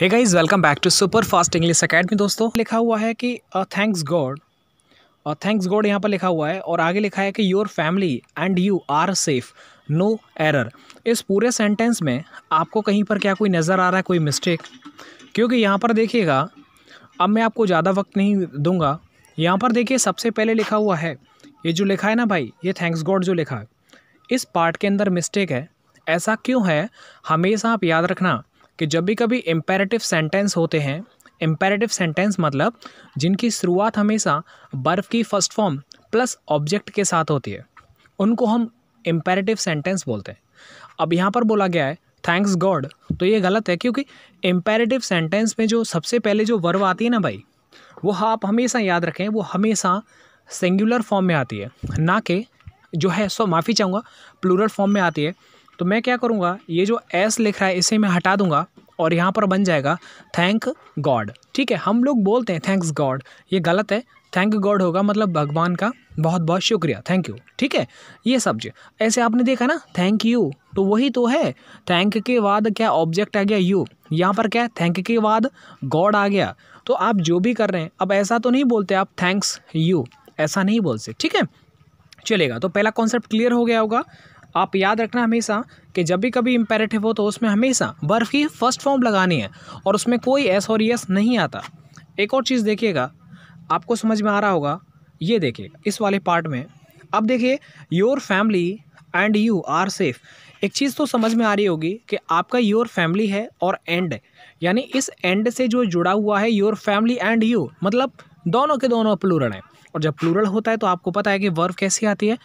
Hey guys welcome back to super fast English academy दोस्तों लिखा हुआ है कि थैंक्स गॉड और थैंक्स गॉड यहाँ पर लिखा हुआ है और आगे लिखा है कि your family and you are safe no error इस पूरे सेंटेंस में आपको कहीं पर क्या कोई नज़र आ रहा है कोई मिस्टेक क्योंकि यहाँ पर देखिएगा अब मैं आपको ज़्यादा वक्त नहीं दूंगा यहाँ पर देखिए सबसे पहले लिखा हुआ है ये जो लिखा है ना भाई ये थैंक्स गॉड जो लिखा है इस पार्ट के अंदर मिस्टेक है ऐसा क्यों है हमेशा आप याद रखना कि जब भी कभी इम्पेरेटिव सेंटेंस होते हैं इम्पेरेटिव सेंटेंस मतलब जिनकी शुरुआत हमेशा बर्फ़ की फर्स्ट फॉर्म प्लस ऑब्जेक्ट के साथ होती है उनको हम इम्पेरेटिव सेंटेंस बोलते हैं अब यहाँ पर बोला गया है थैंक्स गॉड तो ये गलत है क्योंकि इम्पेरेटिव सेंटेंस में जो सबसे पहले जो वर्व आती है ना भाई वो आप हमेशा याद रखें वो हमेशा सिंगुलर फॉर्म में आती है ना कि जो है सो माफ़ी चाहूँगा प्लूरल फॉर्म में आती है तो मैं क्या करूँगा ये जो एस लिख रहा है इसे मैं हटा दूँगा और यहाँ पर बन जाएगा थैंक गॉड ठीक है हम लोग बोलते हैं थैंक्स गॉड ये गलत है थैंक गॉड होगा मतलब भगवान का बहुत बहुत शुक्रिया थैंक यू ठीक है ये सब्ज ऐसे आपने देखा ना थैंक यू तो वही तो है थैंक के बाद क्या ऑब्जेक्ट आ गया यू यहाँ पर क्या है थैंक के बाद गॉड आ गया तो आप जो भी कर रहे हैं अब ऐसा तो नहीं बोलते आप थैंक्स यू ऐसा नहीं बोलते ठीक है चलेगा तो पहला कॉन्सेप्ट क्लियर हो गया होगा आप याद रखना हमेशा कि जब भी कभी इम्पेरेटिव हो तो उसमें हमेशा बर्फ़ की फर्स्ट फॉर्म लगानी है और उसमें कोई एस और यस नहीं आता एक और चीज़ देखिएगा आपको समझ में आ रहा होगा ये देखिएगा इस वाले पार्ट में अब देखिए your family and you are safe एक चीज़ तो समझ में आ रही होगी कि आपका योर फैमिली है और एंड यानी इस एंड से जो जुड़ा हुआ है योर फैमिली एंड यू मतलब दोनों के दोनों प्लूरण हैं और जब प्लूरल होता है तो आपको पता है कि वर्व कैसी आती है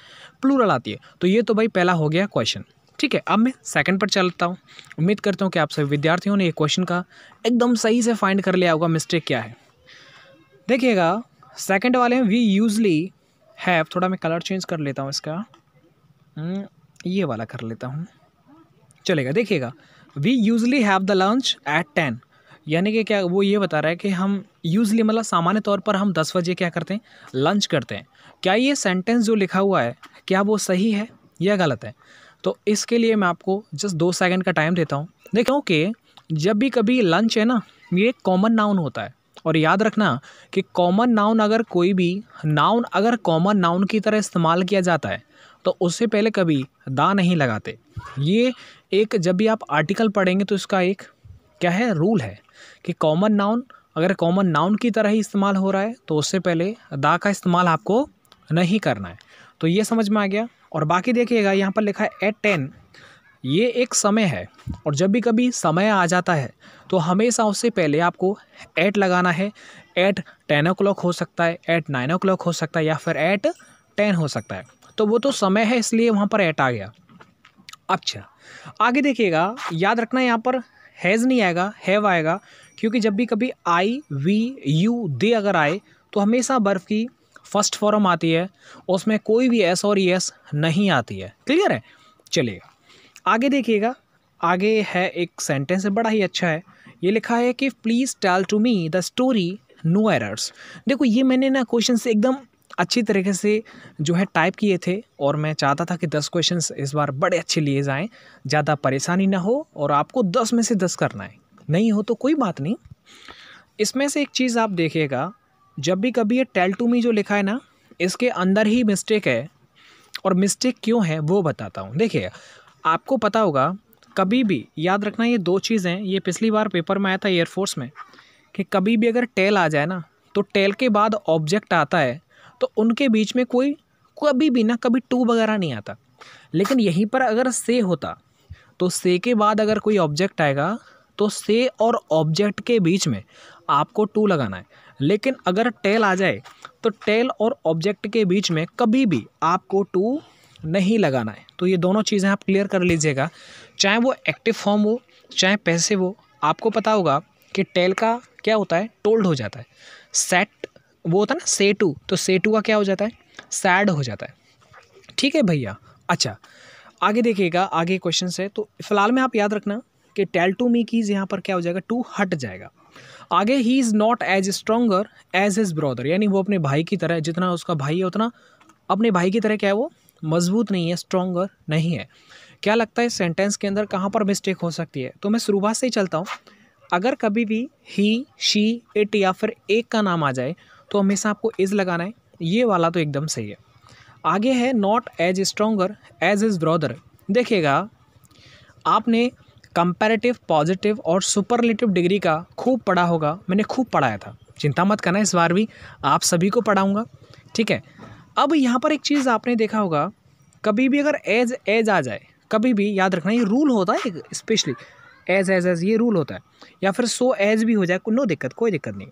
प्लूरल आती है तो ये तो भाई पहला हो गया क्वेश्चन ठीक है अब मैं सेकंड पर चलता हूँ उम्मीद करता हूँ कि आप सभी विद्यार्थियों ने ये क्वेश्चन का एकदम सही से फाइंड कर लिया होगा मिस्टेक क्या है देखिएगा सेकंड वाले में वी यूजली हैव थोड़ा मैं कलर चेंज कर लेता हूँ इसका हम्म, ये वाला कर लेता हूँ चलेगा देखिएगा we usually have the lunch at ten यानी कि क्या वो ये बता रहा है कि हम यूजली मतलब सामान्य तौर पर हम दस बजे क्या करते हैं लंच करते हैं क्या ये सेंटेंस जो लिखा हुआ है क्या वो सही है या गलत है तो इसके लिए मैं आपको जस्ट दो सेकेंड का टाइम देता हूँ देखो कि जब भी कभी लंच है ना ये एक कॉमन नाउन होता है और याद रखना कि कॉमन नाउन अगर कोई भी नाउन अगर कॉमन नाउन की तरह इस्तेमाल किया जाता है तो उससे पहले कभी दा नहीं लगाते ये एक जब भी आप आर्टिकल पढ़ेंगे तो इसका एक क्या है रूल है कि कॉमन नाउन अगर कॉमन नाउन की तरह ही इस्तेमाल हो रहा है तो उससे पहले दा का इस्तेमाल आपको नहीं करना है तो ये समझ में आ गया और बाकी देखिएगा यहाँ पर लिखा है एट टेन ये एक समय है और जब भी कभी समय आ जाता है तो हमेशा उससे पहले आपको एट लगाना है एट टेन ओ क्लॉक हो सकता है एट नाइन ओ क्लॉक हो सकता है या फिर एट टेन हो सकता है तो वो तो समय है इसलिए वहाँ पर एट आ गया अच्छा आगे देखिएगा याद रखना यहाँ पर हैज़ नहीं आएगा हैव आएगा क्योंकि जब भी कभी आई वी यू दे अगर आए तो हमेशा बर्फ़ की फर्स्ट फॉर्म आती है उसमें कोई भी एस और यस नहीं आती है क्लियर है चलेगा आगे देखिएगा आगे है एक सेंटेंस है बड़ा ही अच्छा है ये लिखा है कि please tell to me the story no errors देखो ये मैंने ना क्वेश्चन से एकदम अच्छी तरीके से जो है टाइप किए थे और मैं चाहता था कि दस क्वेश्चन इस बार बड़े अच्छे लिए जाएँ ज़्यादा परेशानी ना हो और आपको दस में से दस करना है नहीं हो तो कोई बात नहीं इसमें से एक चीज़ आप देखिएगा जब भी कभी ये टेल टू मी जो लिखा है ना इसके अंदर ही मिस्टेक है और मिस्टेक क्यों है वो बताता हूँ देखिए आपको पता होगा कभी भी याद रखना ये दो चीज़ें ये पिछली बार पेपर में आया था एयरफोर्स में कि कभी भी अगर टेल आ जाए ना तो टेल के बाद ऑब्जेक्ट आता है तो उनके बीच में कोई कभी भी ना कभी टू वगैरह नहीं आता लेकिन यहीं पर अगर से होता तो से के बाद अगर कोई ऑब्जेक्ट आएगा तो से और ऑब्जेक्ट के बीच में आपको टू लगाना है लेकिन अगर टेल आ जाए तो टेल और ऑब्जेक्ट के बीच में कभी भी आपको टू नहीं लगाना है तो ये दोनों चीज़ें आप क्लियर कर लीजिएगा चाहे वो एक्टिव फॉर्म हो चाहे पैसे हो आपको पता होगा कि टेल का क्या होता है टोल्ड हो जाता है सेट वो होता है ना टू तो से टू का क्या हो जाता है सैड हो जाता है ठीक है भैया अच्छा आगे देखिएगा आगे क्वेश्चन है तो फिलहाल में आप याद रखना कि टेल टू मी कीज यहाँ पर क्या हो जाएगा टू हट जाएगा आगे he is not as stronger as his brother यानी वो अपने भाई की तरह जितना उसका भाई है उतना अपने भाई की तरह क्या है वो मजबूत नहीं है स्ट्रोंगर नहीं है क्या लगता है सेंटेंस के अंदर कहाँ पर मिस्टेक हो सकती है तो मैं शुरुआत से ही चलता हूँ अगर कभी भी ही शी इट या फिर एक का नाम आ जाए तो हमेशा आपको इज़ लगाना है ये वाला तो एकदम सही है आगे है not as stronger as his brother देखिएगा आपने कंपेरेटिव पॉजिटिव और सुपरलेटिव डिग्री का खूब पढ़ा होगा मैंने खूब पढ़ाया था चिंता मत करना इस बार भी आप सभी को पढ़ाऊँगा ठीक है अब यहाँ पर एक चीज़ आपने देखा होगा कभी भी अगर एज एज आ जाए कभी भी याद रखना ये रूल होता है स्पेशली एज एज एज ये रूल होता है या फिर सो एज भी हो जाए नो दिक्कत कोई दिक्कत नहीं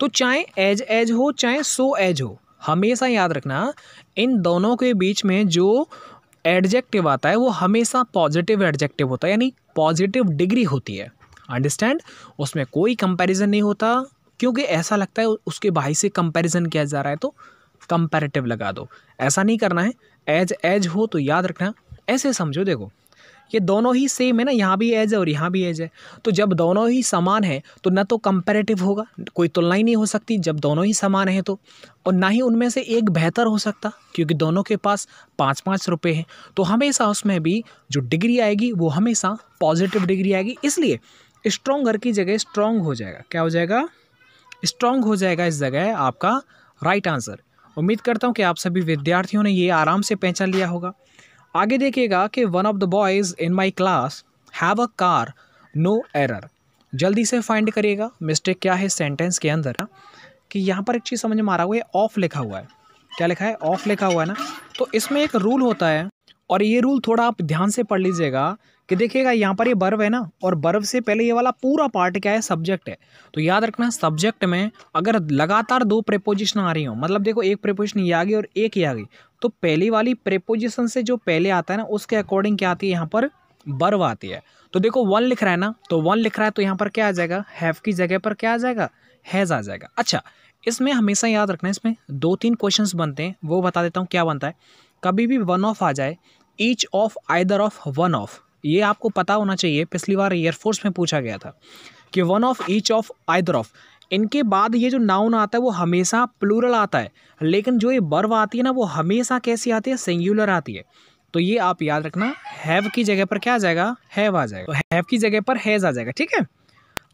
तो चाहे एज एज हो चाहे सो एज हो हमेशा याद रखना इन दोनों के बीच में जो एडजेक्टिव आता है वो हमेशा पॉजिटिव एडजेक्टिव होता है यानी पॉजिटिव डिग्री होती है अंडरस्टैंड उसमें कोई कंपैरिजन नहीं होता क्योंकि ऐसा लगता है उसके भाई से कंपैरिजन किया जा रहा है तो कंपैरेटिव लगा दो ऐसा नहीं करना है एज एज हो तो याद रखना ऐसे समझो देखो ये दोनों ही सेम है ना यहाँ भी एज है और यहाँ भी एज है तो जब दोनों ही समान है तो ना तो कंपेरेटिव होगा कोई तुलना ही नहीं हो सकती जब दोनों ही समान है तो और ना ही उनमें से एक बेहतर हो सकता क्योंकि दोनों के पास पाँच पाँच रुपये हैं तो हमेशा उसमें भी जो डिग्री आएगी वो हमेशा पॉजिटिव डिग्री आएगी इसलिए स्ट्रोंगर की जगह स्ट्रॉन्ग हो जाएगा क्या हो जाएगा स्ट्रॉन्ग हो जाएगा इस जगह आपका राइट आंसर उम्मीद करता हूँ कि आप सभी विद्यार्थियों ने ये आराम से पहचान लिया होगा आगे देखिएगा कि one of the boys in my class have a car no error जल्दी से फाइंड करिएगा मिस्टेक क्या है सेंटेंस के अंदर कि यहाँ पर एक चीज़ समझ में आ रहा हुआ है ऑफ़ लिखा हुआ है क्या लिखा है ऑफ़ लिखा हुआ है ना तो इसमें एक रूल होता है और ये रूल थोड़ा आप ध्यान से पढ़ लीजिएगा कि देखिएगा यहाँ पर ये बर्व है ना और बर्व से पहले ये वाला पूरा पार्ट क्या है सब्जेक्ट है तो याद रखना सब्जेक्ट में अगर लगातार दो प्रेपोजिशन आ रही हो मतलब देखो एक प्रेपोजिशन ये आ गई और एक ही आ गई तो पहली वाली प्रेपोजिशन से जो पहले आता है ना उसके अकॉर्डिंग क्या आती है यहाँ पर बर्व आती है तो देखो वन लिख रहा है ना तो वन लिख रहा है तो यहाँ पर क्या आ जाएगा हैव की जगह पर क्या आ जाएगा हैज़ आ जाएगा अच्छा इसमें हमेशा याद रखना इसमें दो तीन क्वेश्चन बनते हैं वो बता देता हूँ क्या बनता है कभी भी वन ऑफ आ जाए each of either of one of ये आपको पता होना चाहिए पिछली बार एयरफोर्स में पूछा गया था कि one of each of either of इनके बाद ये जो नाउन आता है वो हमेशा प्लूरल आता है लेकिन जो ये बर्व आती है ना वो हमेशा कैसी आती है सिंगुलर आती है तो ये आप याद रखना हैव की जगह पर क्या आ जाएगा हैव आ जाएगा तो हैव की जगह पर हैज़ आ जाएगा ठीक है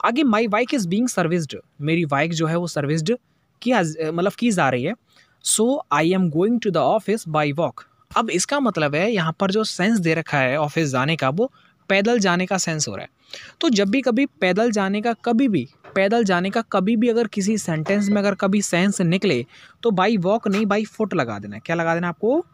आगे my bike is being serviced मेरी बाइक जो है वो सर्विस्ड किया मतलब की जा रही है so I am going to the office by walk अब इसका मतलब है यहाँ पर जो सेंस दे रखा है ऑफिस जाने का वो पैदल जाने का सेंस हो रहा है तो जब भी कभी पैदल जाने का कभी भी पैदल जाने का कभी भी अगर किसी सेंटेंस में अगर कभी सेंस निकले तो बाई वॉक नहीं बाई फुट लगा देना है क्या लगा देना आपको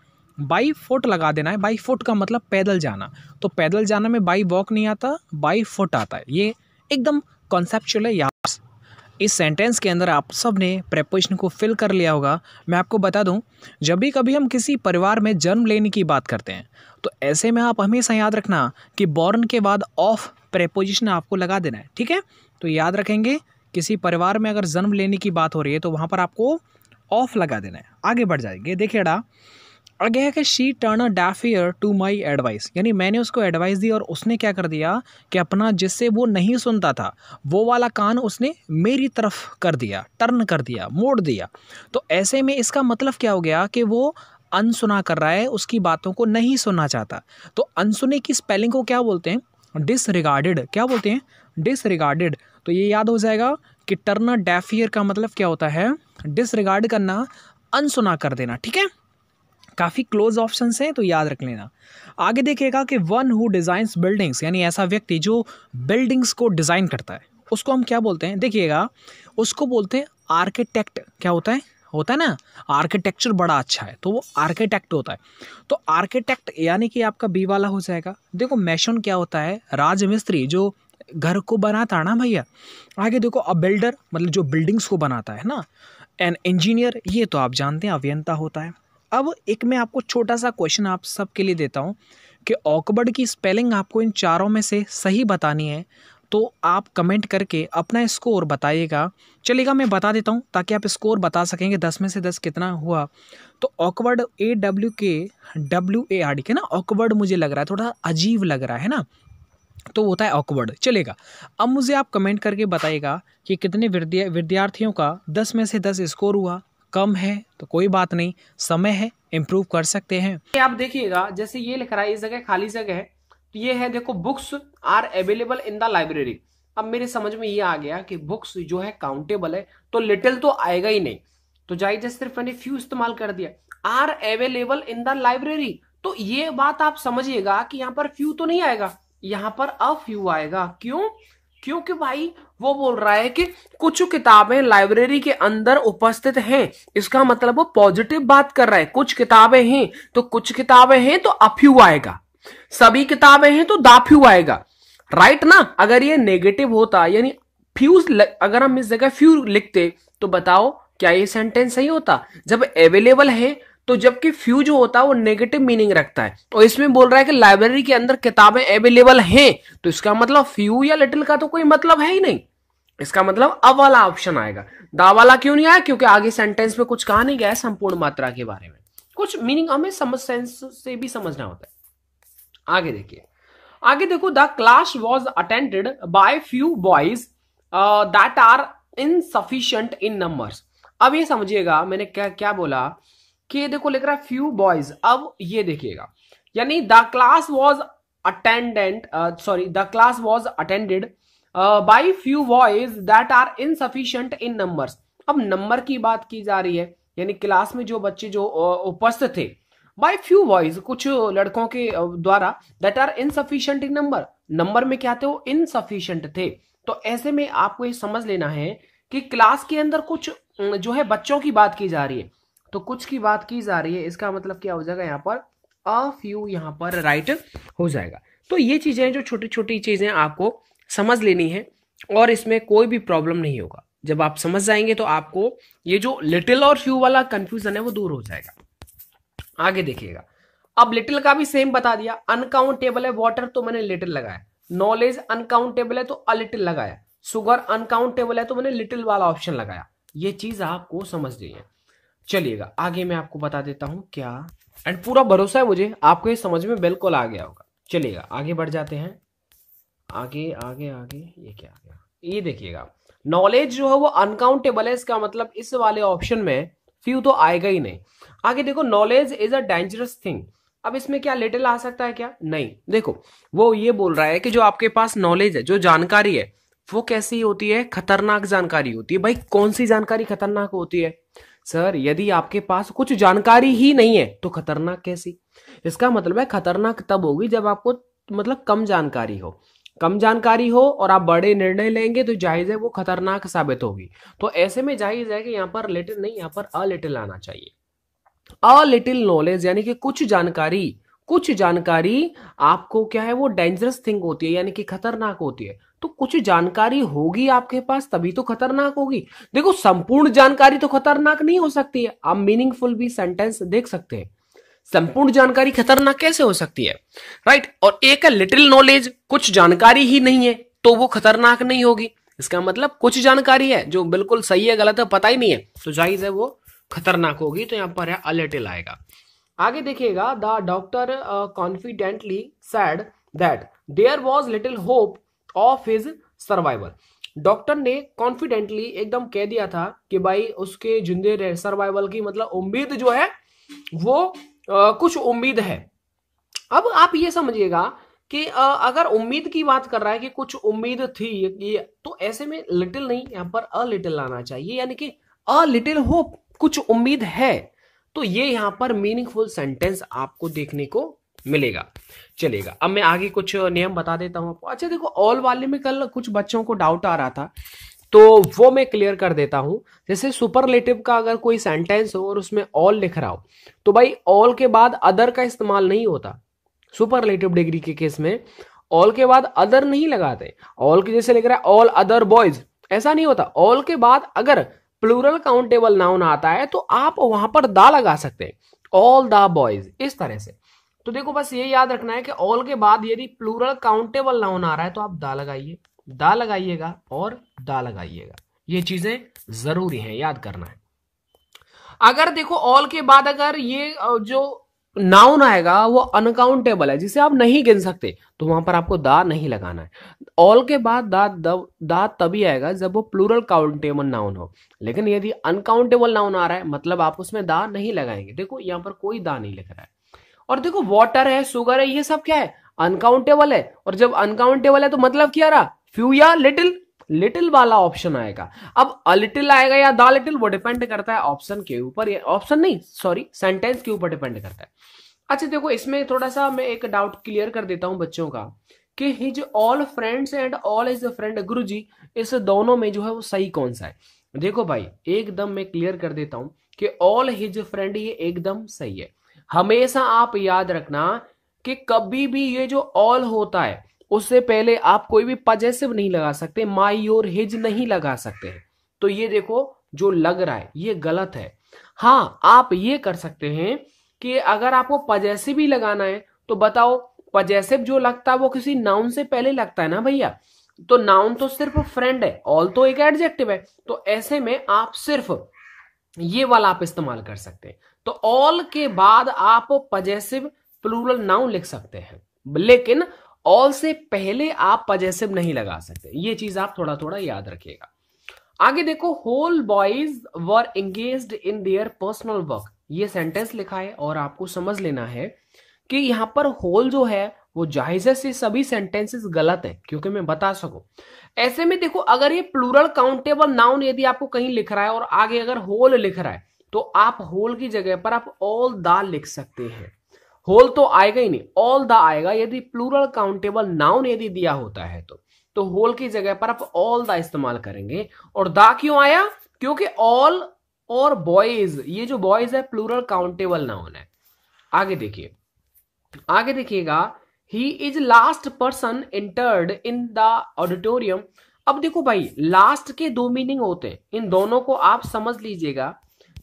बाई फुट लगा देना है बाई फुट का मतलब पैदल जाना तो पैदल जाना में बाई वॉक नहीं आता बाई फुट आता है ये एकदम कॉन्सेप्चुअल है यहाँ इस सेंटेंस के अंदर आप सब ने प्रेपोजिशन को फिल कर लिया होगा मैं आपको बता दूं जब भी कभी हम किसी परिवार में जन्म लेने की बात करते हैं तो ऐसे में आप हमेशा याद रखना कि बॉर्न के बाद ऑफ प्रेपोजिशन आपको लगा देना है ठीक है तो याद रखेंगे किसी परिवार में अगर जन्म लेने की बात हो रही है तो वहाँ पर आपको ऑफ लगा देना है आगे बढ़ जाएंगे देखिए डा और क्या है कि she turn a deaf ear to my advice यानी मैंने उसको एडवाइस दी और उसने क्या कर दिया कि अपना जिससे वो नहीं सुनता था वो वाला कान उसने मेरी तरफ कर दिया टर्न कर दिया मोड़ दिया तो ऐसे में इसका मतलब क्या हो गया कि वो अनसुना कर रहा है उसकी बातों को नहीं सुनना चाहता तो अनसुने की स्पेलिंग को क्या बोलते हैं डिसरिगार्डेड क्या बोलते हैं डिसरिगार्डेड तो ये याद हो जाएगा कि टर्न डेफियर का मतलब क्या होता है डिसरिगार्ड करना अनसुना कर देना ठीक है काफ़ी क्लोज ऑप्शन हैं तो याद रख लेना आगे देखिएगा कि वन हु डिज़ाइंस बिल्डिंग्स यानी ऐसा व्यक्ति जो बिल्डिंग्स को डिज़ाइन करता है उसको हम क्या बोलते हैं देखिएगा उसको बोलते हैं आर्किटेक्ट क्या होता है होता है ना आर्किटेक्चर बड़ा अच्छा है तो वो आर्किटेक्ट होता है तो आर्किटेक्ट यानी कि आपका बी वाला हो जाएगा देखो मैशन क्या होता है राजमिस्त्री जो घर को बनाता है ना भैया आगे देखो अ बिल्डर मतलब जो बिल्डिंग्स को बनाता है ना एन इंजीनियर ये तो आप जानते हैं अभियंता होता है अब एक मैं आपको छोटा सा क्वेश्चन आप सबके लिए देता हूँ कि ऑकबर्ड की स्पेलिंग आपको इन चारों में से सही बतानी है तो आप कमेंट करके अपना स्कोर बताइएगा चलेगा मैं बता देता हूँ ताकि आप स्कोर बता सकेंगे दस में से दस कितना हुआ तो awkward A W K W A R D के ना ऑकवर्ड मुझे लग रहा है थोड़ा अजीब लग रहा है ना तो होता है ऑकवर्ड चलेगा अब मुझे आप कमेंट करके बताइएगा कि कितने विद्या विद्यार्थियों का दस में से दस स्कोर हुआ कम है तो कोई बात नहीं समय है इम्प्रूव कर सकते हैं आप देखिएगा जैसे ये लिख रहा है इस जगह खाली जगह है तो ये है देखो books are available in the library अब मेरे समझ में ये आ गया कि बुक्स जो है काउंटेबल है तो लिटिल तो आएगा ही नहीं तो जाइज सिर्फ मैंने फ्यू इस्तेमाल कर दिया are available in the library तो ये बात आप समझिएगा कि यहाँ पर फ्यू तो नहीं आएगा यहाँ पर अ फ्यू आएगा क्यों क्योंकि भाई वो बोल रहा है कि कुछ किताबें लाइब्रेरी के अंदर उपस्थित हैं इसका मतलब वो पॉजिटिव बात कर रहा है कुछ किताबें हैं तो कुछ किताबें हैं तो अफ्यू आएगा सभी किताबें हैं तो दाफ्यू आएगा राइट ना अगर ये नेगेटिव होता यानी फ्यूज अगर हम इस जगह फ्यू लिखते तो बताओ क्या ये सेंटेंस सही होता जब अवेलेबल है तो जबकि फ्यू जो होता है वो नेगेटिव मीनिंग रखता है और इसमें बोल रहा है कि लाइब्रेरी के अंदर किताबें अवेलेबल हैं तो इसका मतलब फ्यू या लिटिल का तो कोई मतलब है ही नहीं इसका मतलब अब वाला ऑप्शन आएगा दा वाला क्यों नहीं आया क्योंकि आगे सेंटेंस में कुछ कहा नहीं गया है संपूर्ण मात्रा के बारे में कुछ मीनिंग हमें समझ सेंस से भी समझना होता है आगे देखिए आगे देखो the class was attended by few boys that are insufficient in number अब ये समझिएगा मैंने क्या क्या बोला के देखो लिख रहा है फ्यू बॉयज अब ये देखिएगा यानी the class was attendant sorry the class was attended by few boys that are insufficient in number अब नंबर की बात की जा रही है यानी क्लास में जो बच्चे जो uh, उपस्थित थे By फ्यू बॉयज कुछ लड़कों के uh, द्वारा that are insufficient in number number में क्या थे वो इनसफिशियंट थे तो ऐसे में आपको ये समझ लेना है कि क्लास के अंदर कुछ uh, जो है बच्चों की बात की जा रही है तो कुछ की बात की जा रही है इसका मतलब क्या हो जाएगा यहाँ पर अ फ्यू यहाँ पर राइट हो जाएगा तो ये चीज़ें जो छोटी छोटी चीज़ें आपको समझ लेनी है और इसमें कोई भी प्रॉब्लम नहीं होगा जब आप समझ जाएंगे तो आपको ये जो लिटिल और फ्यू वाला कंफ्यूजन है वो दूर हो जाएगा आगे देखिएगा अब लिटिल का भी सेम बता दिया अनकाउंटेबल है वाटर तो मैंने लिटिल लगाया नॉलेज अनकाउंटेबल है तो अलिटिल लगाया सुगर अनकाउंटेबल है तो मैंने लिटिल वाला ऑप्शन लगाया ये चीज आपको समझ लीजिए है चलिएगा आगे मैं आपको बता देता हूँ क्या एंड पूरा भरोसा है मुझे आपको ये समझ में बिल्कुल आ गया होगा चलिएगा आगे बढ़ जाते हैं आगे आगे आगे ये क्या आ गया ये देखिएगा नॉलेज जो है वो अनकाउंटेबल है इसका मतलब इस वाले ऑप्शन में फ्यू तो आएगा ही नहीं आगे देखो knowledge is a dangerous thing अब इसमें क्या लिटिल आ सकता है क्या नहीं देखो वो ये बोल रहा है कि जो आपके पास नॉलेज है जो जानकारी है वो कैसी होती है खतरनाक जानकारी होती है भाई कौन सी जानकारी खतरनाक होती है सर यदि आपके पास कुछ जानकारी ही नहीं है तो खतरनाक कैसी इसका मतलब है खतरनाक तब होगी जब आपको मतलब कम जानकारी हो कम जानकारी हो और आप बड़े निर्णय लेंगे तो जाहिज है वो खतरनाक साबित होगी तो ऐसे में जाहिर है कि यहाँ पर लिटिल नहीं यहाँ पर अ लिटिल आना चाहिए अ लिटिल नॉलेज यानी कि कुछ जानकारी कुछ जानकारी आपको क्या है वो डेंजरस थिंग होती है यानी कि खतरनाक होती है तो कुछ जानकारी होगी आपके पास तभी तो खतरनाक होगी देखो संपूर्ण जानकारी तो खतरनाक नहीं हो सकती है आप मीनिंगफुल भी सेंटेंस देख सकते हैं संपूर्ण जानकारी खतरनाक कैसे हो सकती है राइट right? और एक है लिटिल नॉलेज कुछ जानकारी ही नहीं है तो वो खतरनाक नहीं होगी इसका मतलब कुछ जानकारी है जो बिल्कुल सही है गलत है पता ही नहीं है तो जाहिर है वो खतरनाक होगी तो यहां पर है अलिटिल आएगा आगे देखिएगा the doctor confidently said that there was little hope of his survival doctor ने कॉन्फिडेंटली एकदम कह दिया था कि भाई उसके जिंदे रह सर्वाइवल की मतलब उम्मीद जो है वो आ, कुछ उम्मीद है अब आप ये समझिएगा कि आ, अगर उम्मीद की बात कर रहा है कि कुछ उम्मीद थी ये तो ऐसे में लिटिल नहीं यहां पर अ लिटिल लाना चाहिए यानी कि अ लिटिल होप कुछ उम्मीद है तो ये यहाँ पर मीनिंगफुल सेंटेंस आपको देखने को मिलेगा चलेगा अब मैं आगे कुछ नियम बता देता हूं आपको अच्छा देखो ऑल वाले में कल कुछ बच्चों को डाउट आ रहा था तो वो मैं क्लियर कर देता हूं जैसे सुपरलेटिव का अगर कोई सेंटेंस हो और उसमें ऑल लिख रहा हो तो भाई ऑल के बाद अदर का इस्तेमाल नहीं होता सुपरलेटिव डिग्री के केस में ऑल के बाद अदर नहीं लगाते ऑल के जैसे लिख रहा है ऑल अदर बॉयज ऐसा नहीं होता ऑल के बाद अगर प्लूरल काउंटेबल नाउन आता है तो आप वहां पर दा लगा सकते हैं ऑल द बॉयज इस तरह से तो देखो बस ये याद रखना है कि ऑल के बाद यदि प्लूरल काउंटेबल नाउन आ रहा है तो आप दा लगाइए दा लगाइएगा और दा लगाइएगा ये चीजें जरूरी हैं याद करना है अगर देखो ऑल के बाद अगर ये जो नाउन आएगा वो अनकाउंटेबल है जिसे आप नहीं गिन सकते तो वहां पर आपको दा नहीं लगाना है ऑल के बाद दा द, दा तभी आएगा जब वो प्लूरल काउंटेबल नाउन हो लेकिन यदि अनकाउंटेबल नाउन आ रहा है मतलब आप उसमें दा नहीं लगाएंगे देखो यहां पर कोई दा नहीं लग रहा है और देखो वाटर है सुगर है ये सब क्या है अनकाउंटेबल है और जब अनकाउंटेबल है तो मतलब क्या रहा फ्यू या लिटिल लिटिल वाला ऑप्शन आएगा अब अलिटिल आएगा या द लिटिल वो डिपेंड करता है ऑप्शन के ऊपर ऑप्शन नहीं सॉरी सेंटेंस के ऊपर डिपेंड करता है अच्छा देखो इसमें थोड़ा सा मैं एक डाउट क्लियर कर देता हूं बच्चों का कि his all friends and all is friend guru ji इस दोनों में जो है वो सही कौन सा है देखो भाई एकदम मैं क्लियर कर देता हूं कि ऑल हिज फ्रेंड ये एकदम सही है हमेशा आप याद रखना कि कभी भी ये जो ऑल होता है उससे पहले आप कोई भी पजेसिव नहीं लगा सकते माई और हिज नहीं लगा सकते तो ये देखो जो लग रहा है ये गलत है हाँ आप ये कर सकते हैं कि अगर आपको पजेसिव ही लगाना है तो बताओ पजेसिव जो लगता है वो किसी नाउन से पहले लगता है ना भैया तो नाउन तो सिर्फ फ्रेंड है ऑल तो एक एडजेक्टिव है तो ऐसे में आप सिर्फ ये वाला आप इस्तेमाल कर सकते हैं तो ऑल के बाद आप पजेसिव प्लूरल नाउन लिख सकते हैं लेकिन ऑल से पहले आप पजेसिव नहीं लगा सकते ये चीज आप थोड़ा थोड़ा याद रखिएगा आगे देखो whole boys were engage in their personal work ये सेंटेंस लिखा है और आपको समझ लेना है कि यहां पर होल जो है वो जाहिर से सभी सेंटेंसेस गलत है क्योंकि मैं बता सकूं ऐसे में देखो अगर ये प्लूरल काउंटेबल नाउन यदि आपको कहीं लिख रहा है और आगे अगर होल लिख रहा है तो आप होल की जगह पर आप ऑल द लिख सकते हैं होल तो आएगा ही नहीं ऑल द आएगा यदि प्लूरल काउंटेबल नाउन यदि दिया होता है तो तो होल की जगह पर आप ऑल द इस्तेमाल करेंगे और द क्यों आया क्योंकि ऑल और बॉयज ये जो बॉयज है प्लूरल काउंटेबल नाउन है आगे देखिए आगे देखिएगा he is last person entered in the auditorium अब देखो भाई लास्ट के दो मीनिंग होते हैं इन दोनों को आप समझ लीजिएगा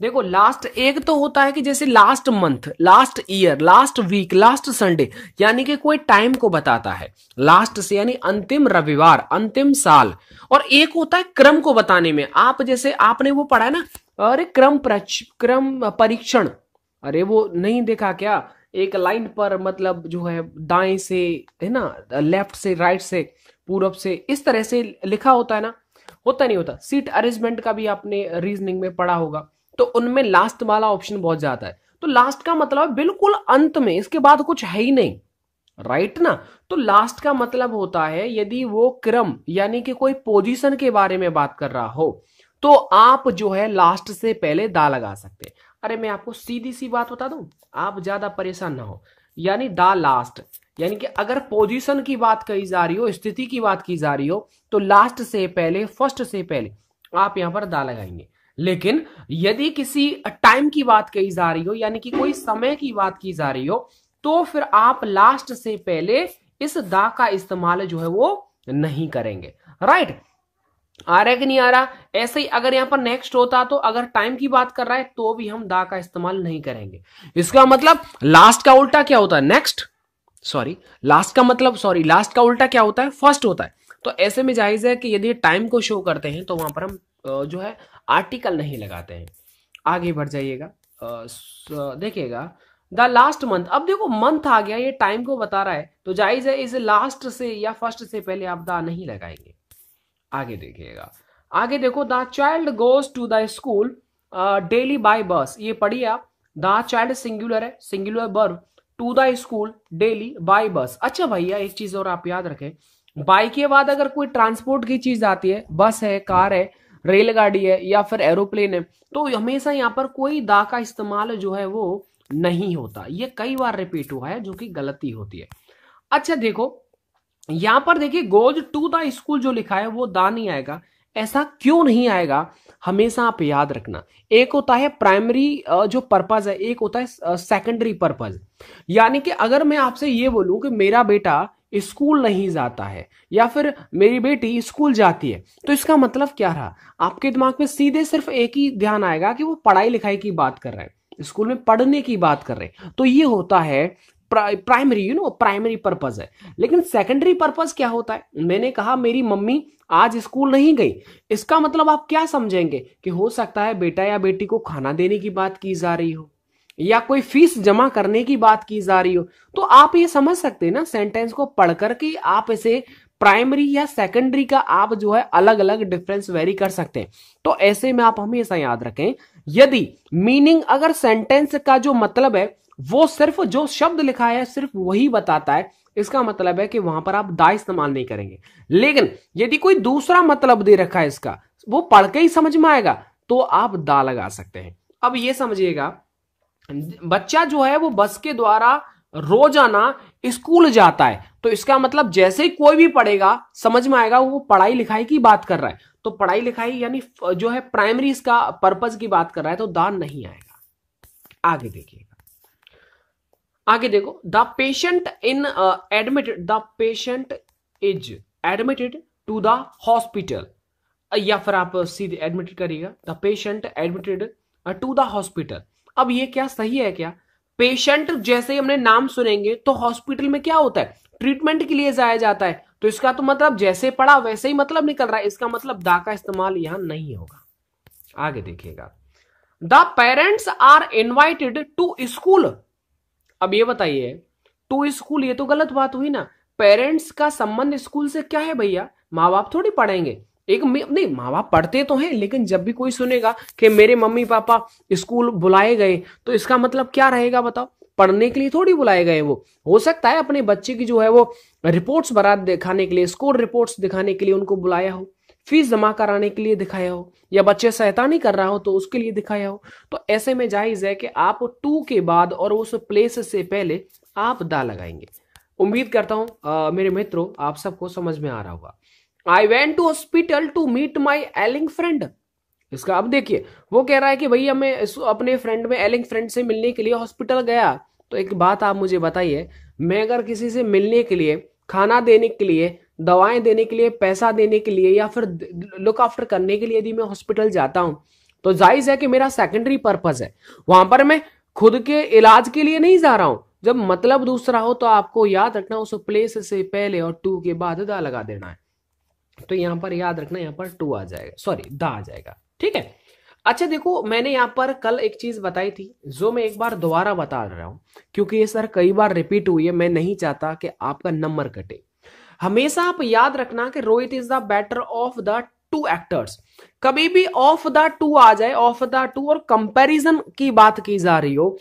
देखो लास्ट एक तो होता है कि जैसे last month last year last week last Sunday यानी कि कोई टाइम को बताता है लास्ट से यानी अंतिम रविवार अंतिम साल और एक होता है क्रम को बताने में आप जैसे आपने वो पढ़ा है ना अरे क्रम क्रम परीक्षण अरे वो नहीं देखा क्या एक लाइन पर मतलब जो है दाएं से है ना लेफ्ट से राइट से पूरब से इस तरह से लिखा होता है ना होता नहीं होता सीट अरेंजमेंट का भी आपने रीजनिंग में पढ़ा होगा तो उनमें लास्ट वाला ऑप्शन बहुत ज्यादा है तो लास्ट का मतलब बिल्कुल अंत में इसके बाद कुछ है ही नहीं राइट right ना तो लास्ट का मतलब होता है यदि वो क्रम यानी कि कोई पोजीशन के बारे में बात कर रहा हो तो आप जो है लास्ट से पहले दा लगा सकते हैं अरे मैं आपको सीधी सी बात बता दूं आप ज्यादा परेशान ना हो यानी दा लास्ट यानी कि अगर पोजीशन की बात कही जा रही हो स्थिति की बात की जा रही हो तो लास्ट से पहले फर्स्ट से पहले आप यहां पर दा लगाएंगे लेकिन यदि किसी टाइम की बात कही जा रही हो यानी कि कोई समय की बात की जा रही हो तो फिर आप लास्ट से पहले इस दा का इस्तेमाल जो है वो नहीं करेंगे राइट आ रहा है कि नहीं आ रहा ऐसे ही अगर यहां पर नेक्स्ट होता तो अगर टाइम की बात कर रहा है तो भी हम दा का इस्तेमाल नहीं करेंगे इसका मतलब लास्ट का उल्टा क्या होता है नेक्स्ट सॉरी लास्ट का मतलब सॉरी लास्ट का उल्टा क्या होता है फर्स्ट होता है तो ऐसे में जायज है कि यदि टाइम को शो करते हैं तो वहां पर हम जो है आर्टिकल नहीं लगाते हैं आगे बढ़ जाइएगा देखिएगा द लास्ट मंथ अब देखो मंथ आ गया ये टाइम को बता रहा है तो जाइज है इस लास्ट से या फर्स्ट से पहले आप द नहीं लगाएंगे आगे देखिएगा आगे देखो the child goes to the school daily by bus ये पढ़िए आप द चाइल्ड सिंगुलर है सिंगुलर बर्व to the school daily by bus अच्छा भैया एक चीज और आप याद रखें बाई के बाद अगर कोई ट्रांसपोर्ट की चीज आती है बस है कार है रेलगाड़ी है या फिर एरोप्लेन है तो हमेशा यहाँ पर कोई दा का इस्तेमाल जो है वो नहीं होता ये कई बार रिपीट हुआ है जो कि गलती होती है अच्छा देखो यहां पर देखिए गोज टू द स्कूल जो लिखा है वो दा नहीं आएगा ऐसा क्यों नहीं आएगा हमेशा आप याद रखना एक होता है प्राइमरी जो पर्पज है एक होता है सेकेंडरी पर्पज यानी कि अगर मैं आपसे ये बोलूं कि मेरा बेटा स्कूल नहीं जाता है या फिर मेरी बेटी स्कूल जाती है तो इसका मतलब क्या रहा आपके दिमाग में सीधे सिर्फ एक ही ध्यान आएगा कि वो पढ़ाई लिखाई की बात कर रहे हैं स्कूल में पढ़ने की बात कर रहे हैं तो ये होता है primary you know primary purpose है लेकिन सेकेंडरी पर्पज क्या होता है मैंने कहा मेरी मम्मी आज स्कूल नहीं गई इसका मतलब आप क्या समझेंगे कि हो सकता है बेटा या बेटी को खाना देने की बात की जा रही हो या कोई फीस जमा करने की बात की जा रही हो तो आप ये समझ सकते हैं ना सेंटेंस को पढ़ करके आप इसे प्राइमरी या सेकेंडरी का आप जो है अलग अलग डिफरेंस वेरी कर सकते हैं तो ऐसे में आप हमेशा याद रखें यदि मीनिंग अगर सेंटेंस का जो मतलब है वो सिर्फ जो शब्द लिखा है सिर्फ वही बताता है इसका मतलब है कि वहां पर आप दा इस्तेमाल नहीं करेंगे लेकिन यदि कोई दूसरा मतलब दे रखा है इसका वो पढ़ के ही समझ में आएगा तो आप दा लगा सकते हैं अब ये समझिएगा बच्चा जो है वो बस के द्वारा रोजाना स्कूल जाता है तो इसका मतलब जैसे ही कोई भी पढ़ेगा समझ में आएगा वो पढ़ाई लिखाई की बात कर रहा है तो पढ़ाई लिखाई यानी जो है प्राइमरी इसका पर्पज की बात कर रहा है तो दान नहीं आएगा आगे देखिएगा आगे देखो the patient in admitted the patient is admitted to the hospital या फिर आप सीधे एडमिटेड करिएगा the patient admitted to the hospital अब ये क्या सही है क्या पेशेंट जैसे ही हमने नाम सुनेंगे तो हॉस्पिटल में क्या होता है ट्रीटमेंट के लिए जाया जाता है तो इसका तो मतलब जैसे पड़ा वैसे ही मतलब निकल रहा है इसका मतलब दा का इस्तेमाल यहां नहीं होगा आगे देखिएगा the parents are invited to school अब ये बताइए टू स्कूल ये तो गलत बात हुई ना पेरेंट्स का संबंध स्कूल से क्या है भैया माँ बाप थोड़ी पढ़ेंगे एक नहीं माँ बाप पढ़ते तो हैं लेकिन जब भी कोई सुनेगा कि मेरे मम्मी पापा स्कूल बुलाए गए तो इसका मतलब क्या रहेगा बताओ पढ़ने के लिए थोड़ी बुलाए गए वो हो सकता है अपने बच्चे की जो है वो रिपोर्ट्स बरात दिखाने के लिए स्कोर रिपोर्ट्स दिखाने के लिए उनको बुलाया हो फीस जमा कराने के लिए दिखाया हो या बच्चे सहायता कर रहा हो तो उसके लिए दिखाया हो तो ऐसे में जायज है कि आप टू के बाद और उस प्लेस से पहले आप दा लगाएंगे उम्मीद करता आ, मेरे मित्रों आप सबको समझ में आ रहा होगा I went to hospital to meet my ailing friend इसका अब देखिए वो कह रहा है कि भैया मैं अपने फ्रेंड में एलिंग फ्रेंड से मिलने के लिए हॉस्पिटल गया तो एक बात आप मुझे बताइए मैं अगर किसी से मिलने के लिए खाना देने के लिए दवाएं देने के लिए पैसा देने के लिए या फिर लुक आफ्टर करने के लिए यदि मैं हॉस्पिटल जाता हूं तो जायज है कि मेरा सेकेंडरी पर्पज है वहां पर मैं खुद के इलाज के लिए नहीं जा रहा हूं जब मतलब दूसरा हो तो आपको याद रखना उस प्लेस से पहले और टू के बाद दा लगा देना है तो यहां पर याद रखना यहाँ पर टू आ जाएगा सॉरी द आ जाएगा ठीक है अच्छा देखो मैंने यहां पर कल एक चीज़ बताई थी जो मैं एक बार दोबारा बता रहा हूं क्योंकि ये सर कई बार रिपीट हुई है मैं नहीं चाहता कि आपका नंबर कटे हमेशा आप याद रखना कि Rohit is the better of the two actors कभी भी ऑफ द टू आ जाए ऑफ द टू और कंपैरिजन की बात की जा रही हो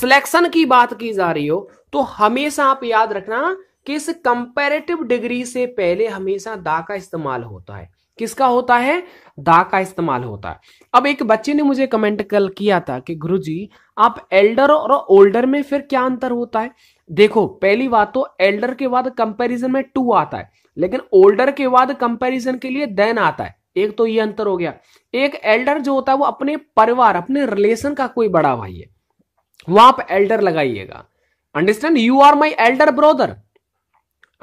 सिलेक्शन की बात की जा रही हो तो हमेशा आप याद रखना किस कंपेरेटिव डिग्री से पहले हमेशा दा का इस्तेमाल होता है किसका होता है दा का इस्तेमाल होता है अब एक बच्चे ने मुझे कमेंट कल किया था कि गुरुजी आप एल्डर और ओल्डर में फिर क्या अंतर होता है देखो पहली बात तो एल्डर के बाद कंपैरिजन में टू आता है लेकिन ओल्डर के बाद कंपैरिजन के लिए देन आता है एक तो ये अंतर हो गया एक एल्डर जो होता है वो अपने परिवार अपने रिलेशन का कोई बड़ा भाई है वहां आप एल्डर लगाइएगा understand you are my elder brother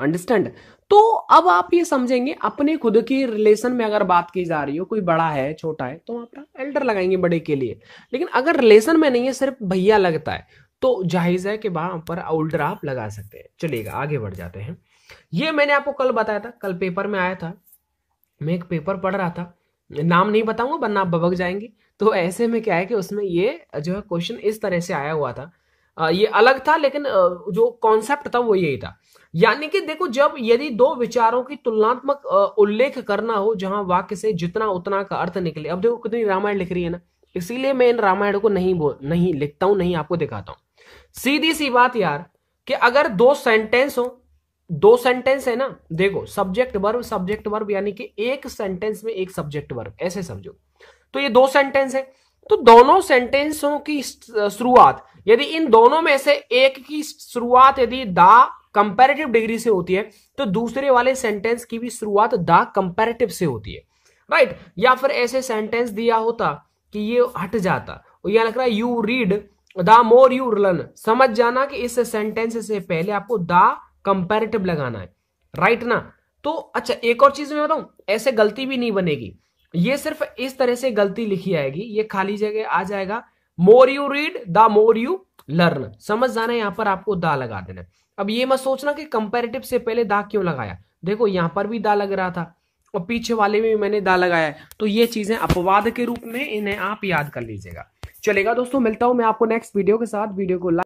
understand तो अब आप ये समझेंगे अपने खुद की रिलेशन में अगर बात की जा रही हो कोई बड़ा है छोटा है तो वहां पर एल्डर लगाएंगे बड़े के लिए लेकिन अगर रिलेशन में नहीं है सिर्फ भैया लगता है तो जाहिज है कि वहां पर ओल्डर आप लगा सकते हैं चलिएगा आगे बढ़ जाते हैं ये मैंने आपको कल बताया था कल पेपर में आया था मैं एक पेपर पढ़ रहा था नाम नहीं बताऊंगा वरना आप बबक जाएंगे तो ऐसे में क्या है कि उसमें ये जो है क्वेश्चन इस तरह से आया हुआ था ये अलग था लेकिन जो कॉन्सेप्ट था वो यही था यानी कि देखो जब यदि दो विचारों की तुलनात्मक उल्लेख करना हो जहां वाक्य से जितना उतना का अर्थ निकले अब देखो कितनी रामायण लिख रही है ना इसीलिए मैं इन रामायण को नहीं बोल नहीं लिखता हूं नहीं आपको दिखाता हूं सीधी सी बात यार कि अगर दो सेंटेंस हो दो सेंटेंस है ना देखो सब्जेक्ट वर्ब सब्जेक्ट वर्ब यानी कि एक सेंटेंस में एक सब्जेक्ट वर्ब ऐसे समझो तो ये दो सेंटेंस है तो दोनों सेंटेंसों की शुरुआत यदि इन दोनों में से एक की शुरुआत यदि दा कंपेरेटिव डिग्री से होती है तो दूसरे वाले सेंटेंस की भी शुरुआत द कंपेरेटिव से होती है राइट right? या फिर ऐसे सेंटेंस दिया होता कि ये हट जाता और यह लग रहा है you read the more you learn समझ जाना कि इस सेंटेंस से पहले आपको द कंपेरेटिव लगाना है राइट right ना तो अच्छा एक और चीज मैं बताऊं ऐसे गलती भी नहीं बनेगी ये सिर्फ इस तरह से गलती लिखी आएगी ये खाली जगह आ जाएगा more you read the more you learn समझ जाना यहां पर आपको दा लगा देना अब ये मत सोचना कि कंपेरेटिव से पहले दा क्यों लगाया देखो यहां पर भी दा लग रहा था और पीछे वाले में भी मैंने दा लगाया है तो ये चीजें अपवाद के रूप में इन्हें आप याद कर लीजिएगा चलेगा दोस्तों मिलता हूं मैं आपको नेक्स्ट वीडियो के साथ वीडियो को